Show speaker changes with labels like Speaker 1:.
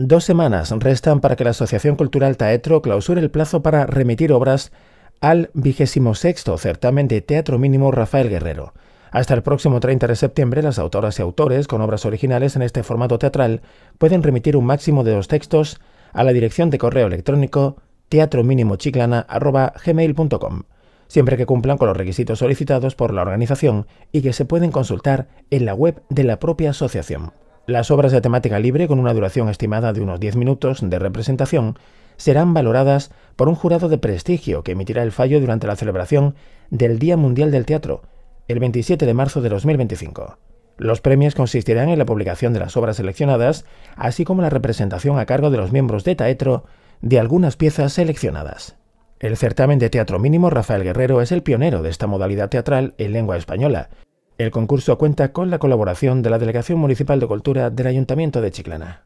Speaker 1: Dos semanas restan para que la Asociación Cultural Taetro clausure el plazo para remitir obras al 26 certamen de Teatro Mínimo Rafael Guerrero. Hasta el próximo 30 de septiembre, las autoras y autores con obras originales en este formato teatral pueden remitir un máximo de dos textos a la dirección de correo electrónico teatrominimochiclana.gmail.com, siempre que cumplan con los requisitos solicitados por la organización y que se pueden consultar en la web de la propia asociación. Las obras de temática libre, con una duración estimada de unos 10 minutos de representación, serán valoradas por un jurado de prestigio que emitirá el fallo durante la celebración del Día Mundial del Teatro, el 27 de marzo de 2025. Los premios consistirán en la publicación de las obras seleccionadas, así como la representación a cargo de los miembros de Taetro de algunas piezas seleccionadas. El certamen de teatro mínimo Rafael Guerrero es el pionero de esta modalidad teatral en lengua española, el concurso cuenta con la colaboración de la Delegación Municipal de Cultura del Ayuntamiento de Chiclana.